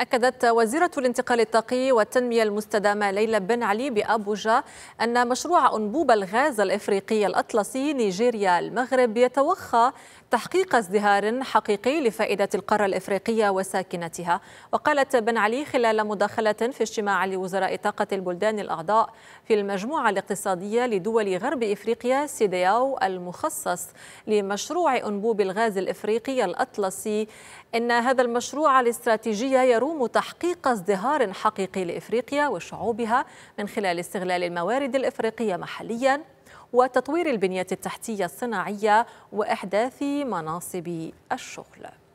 أكدت وزيرة الانتقال الطاقي والتنمية المستدامة ليلى بن علي بأبوجا أن مشروع أنبوب الغاز الإفريقي الأطلسي نيجيريا المغرب يتوخى تحقيق ازدهار حقيقي لفائدة القارة الإفريقية وساكنتها وقالت بن علي خلال مداخلة في اجتماع لوزراء طاقة البلدان الأعضاء في المجموعة الاقتصادية لدول غرب إفريقيا سيدياو المخصص لمشروع أنبوب الغاز الإفريقي الأطلسي إن هذا المشروع الاستراتيجية يروح يروم تحقيق ازدهار حقيقي لإفريقيا وشعوبها من خلال استغلال الموارد الإفريقية محليا وتطوير البنية التحتية الصناعية وإحداث مناصب الشغل